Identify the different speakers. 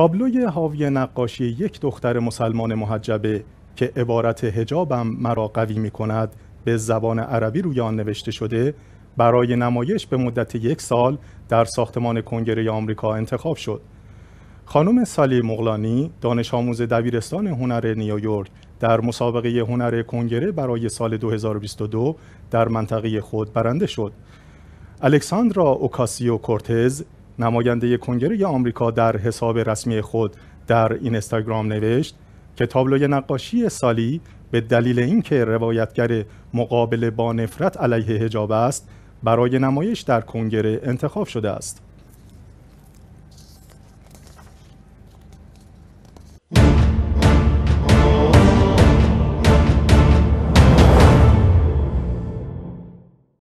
Speaker 1: تابلوی حاوی نقاشی یک دختر مسلمان محجبه که عبارت هجابم مرا قوی می کند به زبان عربی روی آن نوشته شده برای نمایش به مدت یک سال در ساختمان کنگره آمریکا انتخاب شد. خانم سالی مغلانی دانش آموز دبیرستان هنر نیویورک در مسابقه هنر کنگره برای سال 2022 در منطقه خود برنده شد. الکساندرا اوکاسیو کورتز نماینده کنگره آمریکا در حساب رسمی خود در اینستاگرام نوشت که تابلوی نقاشی سالی به دلیل اینکه روایتگر مقابل با نفرت علیه حجاب است برای نمایش در کنگره انتخاب شده است.